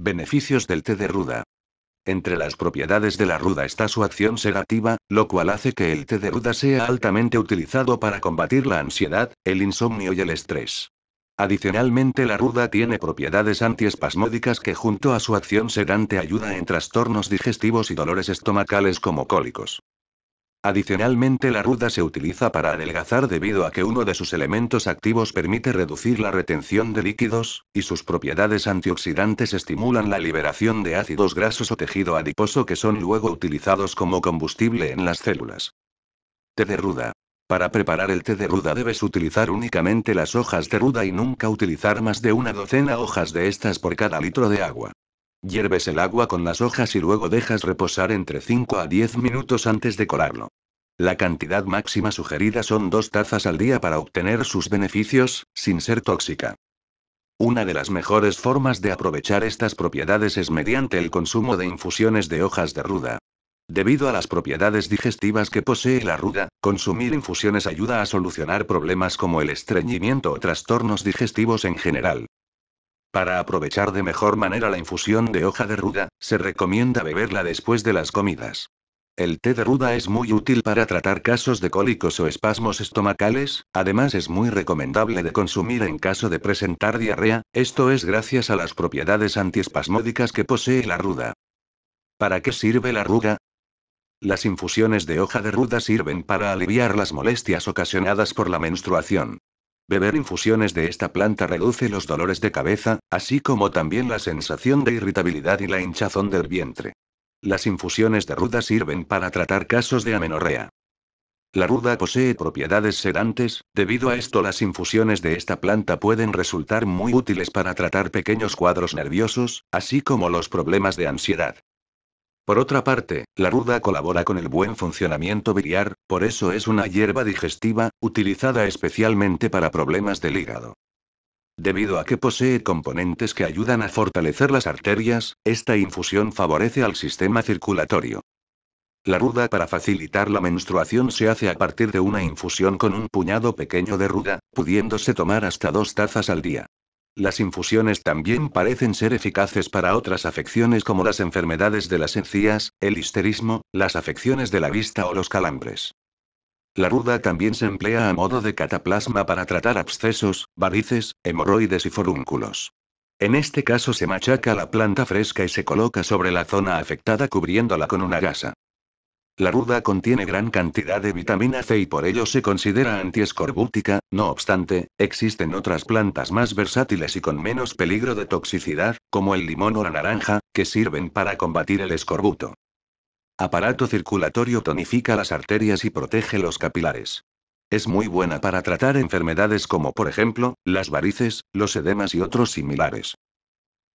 Beneficios del té de ruda. Entre las propiedades de la ruda está su acción sedativa, lo cual hace que el té de ruda sea altamente utilizado para combatir la ansiedad, el insomnio y el estrés. Adicionalmente la ruda tiene propiedades antiespasmódicas que junto a su acción sedante ayuda en trastornos digestivos y dolores estomacales como cólicos. Adicionalmente la ruda se utiliza para adelgazar debido a que uno de sus elementos activos permite reducir la retención de líquidos, y sus propiedades antioxidantes estimulan la liberación de ácidos grasos o tejido adiposo que son luego utilizados como combustible en las células. Té de ruda. Para preparar el té de ruda debes utilizar únicamente las hojas de ruda y nunca utilizar más de una docena hojas de estas por cada litro de agua. Hierves el agua con las hojas y luego dejas reposar entre 5 a 10 minutos antes de colarlo. La cantidad máxima sugerida son dos tazas al día para obtener sus beneficios, sin ser tóxica. Una de las mejores formas de aprovechar estas propiedades es mediante el consumo de infusiones de hojas de ruda. Debido a las propiedades digestivas que posee la ruda, consumir infusiones ayuda a solucionar problemas como el estreñimiento o trastornos digestivos en general. Para aprovechar de mejor manera la infusión de hoja de ruda, se recomienda beberla después de las comidas. El té de ruda es muy útil para tratar casos de cólicos o espasmos estomacales, además es muy recomendable de consumir en caso de presentar diarrea, esto es gracias a las propiedades antiespasmódicas que posee la ruda. ¿Para qué sirve la ruda? Las infusiones de hoja de ruda sirven para aliviar las molestias ocasionadas por la menstruación. Beber infusiones de esta planta reduce los dolores de cabeza, así como también la sensación de irritabilidad y la hinchazón del vientre. Las infusiones de ruda sirven para tratar casos de amenorrea. La ruda posee propiedades sedantes, debido a esto las infusiones de esta planta pueden resultar muy útiles para tratar pequeños cuadros nerviosos, así como los problemas de ansiedad. Por otra parte, la ruda colabora con el buen funcionamiento biliar, por eso es una hierba digestiva, utilizada especialmente para problemas del hígado. Debido a que posee componentes que ayudan a fortalecer las arterias, esta infusión favorece al sistema circulatorio. La ruda para facilitar la menstruación se hace a partir de una infusión con un puñado pequeño de ruda, pudiéndose tomar hasta dos tazas al día. Las infusiones también parecen ser eficaces para otras afecciones como las enfermedades de las encías, el histerismo, las afecciones de la vista o los calambres. La ruda también se emplea a modo de cataplasma para tratar abscesos, varices, hemorroides y forúnculos. En este caso se machaca la planta fresca y se coloca sobre la zona afectada cubriéndola con una gasa. La ruda contiene gran cantidad de vitamina C y por ello se considera antiescorbútica, no obstante, existen otras plantas más versátiles y con menos peligro de toxicidad, como el limón o la naranja, que sirven para combatir el escorbuto. Aparato circulatorio tonifica las arterias y protege los capilares. Es muy buena para tratar enfermedades como por ejemplo, las varices, los edemas y otros similares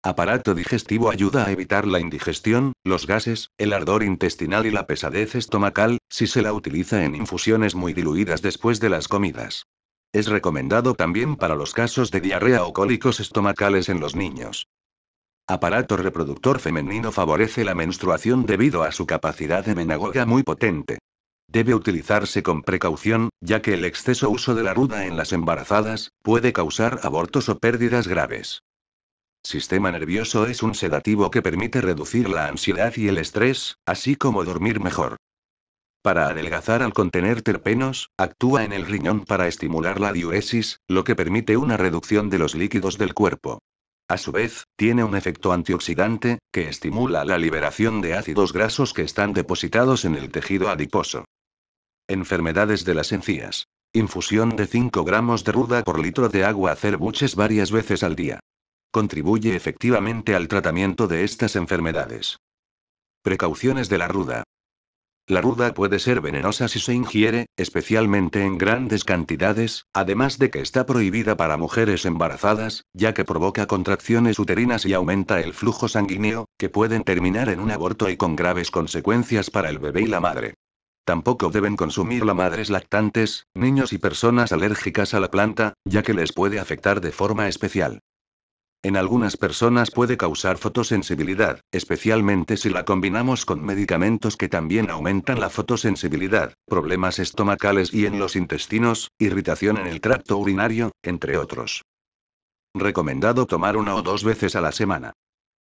aparato digestivo ayuda a evitar la indigestión, los gases, el ardor intestinal y la pesadez estomacal, si se la utiliza en infusiones muy diluidas después de las comidas. Es recomendado también para los casos de diarrea o cólicos estomacales en los niños. Aparato reproductor femenino favorece la menstruación debido a su capacidad de menagoga muy potente. Debe utilizarse con precaución, ya que el exceso uso de la ruda en las embarazadas puede causar abortos o pérdidas graves. Sistema nervioso es un sedativo que permite reducir la ansiedad y el estrés, así como dormir mejor. Para adelgazar al contener terpenos, actúa en el riñón para estimular la diuresis, lo que permite una reducción de los líquidos del cuerpo. A su vez, tiene un efecto antioxidante, que estimula la liberación de ácidos grasos que están depositados en el tejido adiposo. Enfermedades de las encías. Infusión de 5 gramos de ruda por litro de agua a buches varias veces al día contribuye efectivamente al tratamiento de estas enfermedades. Precauciones de la ruda. La ruda puede ser venenosa si se ingiere, especialmente en grandes cantidades, además de que está prohibida para mujeres embarazadas, ya que provoca contracciones uterinas y aumenta el flujo sanguíneo, que pueden terminar en un aborto y con graves consecuencias para el bebé y la madre. Tampoco deben consumir la madres lactantes, niños y personas alérgicas a la planta, ya que les puede afectar de forma especial. En algunas personas puede causar fotosensibilidad, especialmente si la combinamos con medicamentos que también aumentan la fotosensibilidad, problemas estomacales y en los intestinos, irritación en el tracto urinario, entre otros. Recomendado tomar una o dos veces a la semana.